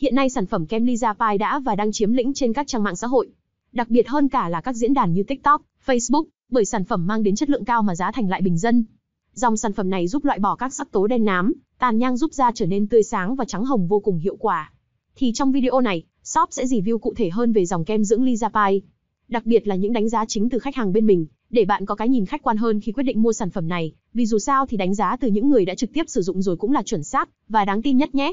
Hiện nay sản phẩm kem Lisa Pie đã và đang chiếm lĩnh trên các trang mạng xã hội. Đặc biệt hơn cả là các diễn đàn như TikTok, Facebook, bởi sản phẩm mang đến chất lượng cao mà giá thành lại bình dân. Dòng sản phẩm này giúp loại bỏ các sắc tố đen nám, tàn nhang giúp da trở nên tươi sáng và trắng hồng vô cùng hiệu quả. Thì trong video này, shop sẽ review cụ thể hơn về dòng kem dưỡng Lisa Pie. Đặc biệt là những đánh giá chính từ khách hàng bên mình, để bạn có cái nhìn khách quan hơn khi quyết định mua sản phẩm này, vì dù sao thì đánh giá từ những người đã trực tiếp sử dụng rồi cũng là chuẩn xác và đáng tin nhất nhé.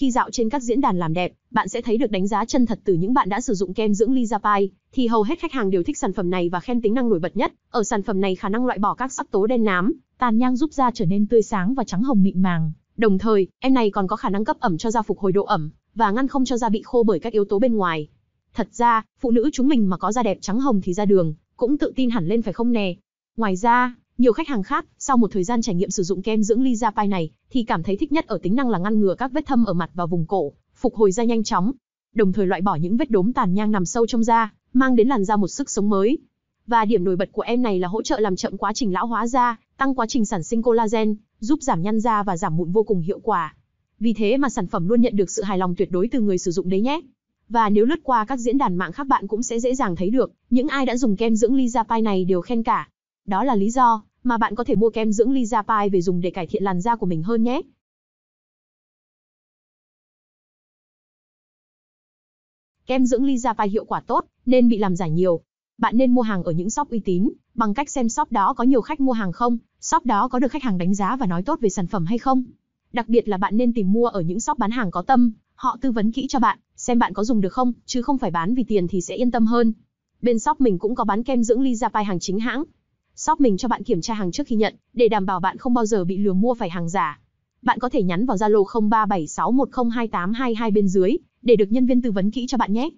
Khi dạo trên các diễn đàn làm đẹp, bạn sẽ thấy được đánh giá chân thật từ những bạn đã sử dụng kem dưỡng Lizapai, thì hầu hết khách hàng đều thích sản phẩm này và khen tính năng nổi bật nhất. Ở sản phẩm này khả năng loại bỏ các sắc tố đen nám, tàn nhang giúp da trở nên tươi sáng và trắng hồng mịn màng. Đồng thời, em này còn có khả năng cấp ẩm cho da phục hồi độ ẩm và ngăn không cho da bị khô bởi các yếu tố bên ngoài. Thật ra, phụ nữ chúng mình mà có da đẹp trắng hồng thì ra đường cũng tự tin hẳn lên phải không nè. Ngoài ra, nhiều khách hàng khác, sau một thời gian trải nghiệm sử dụng kem dưỡng Lizapai này, thì cảm thấy thích nhất ở tính năng là ngăn ngừa các vết thâm ở mặt và vùng cổ, phục hồi da nhanh chóng, đồng thời loại bỏ những vết đốm tàn nhang nằm sâu trong da, mang đến làn da một sức sống mới. Và điểm nổi bật của em này là hỗ trợ làm chậm quá trình lão hóa da, tăng quá trình sản sinh collagen, giúp giảm nhăn da và giảm mụn vô cùng hiệu quả. Vì thế mà sản phẩm luôn nhận được sự hài lòng tuyệt đối từ người sử dụng đấy nhé. Và nếu lướt qua các diễn đàn mạng khác bạn cũng sẽ dễ dàng thấy được, những ai đã dùng kem dưỡng Lizapai này đều khen cả. Đó là lý do mà bạn có thể mua kem dưỡng Lisa Pie về dùng để cải thiện làn da của mình hơn nhé. Kem dưỡng Lisa Pie hiệu quả tốt, nên bị làm giả nhiều. Bạn nên mua hàng ở những shop uy tín, bằng cách xem shop đó có nhiều khách mua hàng không, shop đó có được khách hàng đánh giá và nói tốt về sản phẩm hay không. Đặc biệt là bạn nên tìm mua ở những shop bán hàng có tâm, họ tư vấn kỹ cho bạn, xem bạn có dùng được không, chứ không phải bán vì tiền thì sẽ yên tâm hơn. Bên shop mình cũng có bán kem dưỡng Lisa Pie hàng chính hãng, shop mình cho bạn kiểm tra hàng trước khi nhận, để đảm bảo bạn không bao giờ bị lừa mua phải hàng giả. Bạn có thể nhắn vào Zalo 0376102822 bên dưới để được nhân viên tư vấn kỹ cho bạn nhé.